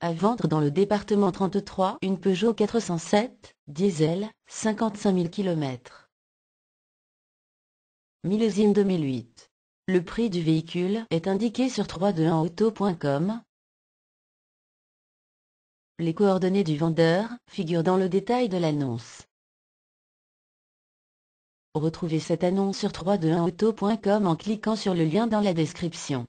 À vendre dans le département 33 une Peugeot 407, diesel, 55 000 km. Millésime 2008. Le prix du véhicule est indiqué sur 321auto.com. Les coordonnées du vendeur figurent dans le détail de l'annonce. Retrouvez cette annonce sur 321auto.com en cliquant sur le lien dans la description.